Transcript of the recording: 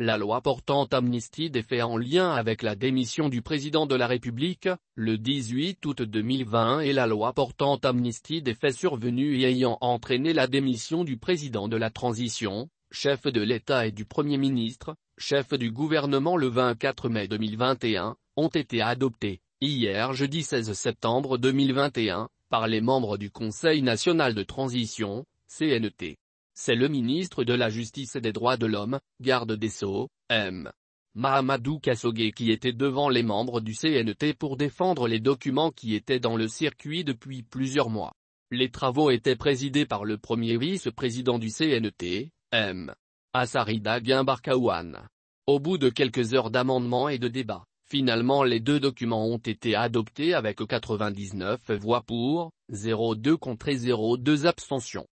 La loi portant amnistie des faits en lien avec la démission du président de la République, le 18 août 2020 et la loi portant amnistie des faits survenus et ayant entraîné la démission du président de la transition, chef de l'État et du Premier ministre, chef du gouvernement le 24 mai 2021, ont été adoptées hier jeudi 16 septembre 2021, par les membres du Conseil national de transition, CNT c'est le ministre de la Justice et des Droits de l'Homme, garde des Sceaux, M. Mahamadou Kassogé qui était devant les membres du CNT pour défendre les documents qui étaient dans le circuit depuis plusieurs mois. Les travaux étaient présidés par le premier vice-président du CNT, M. Assarida Gimbarkaouane. Au bout de quelques heures d'amendements et de débats, finalement les deux documents ont été adoptés avec 99 voix pour, 0,2 contre et 0,2 abstentions.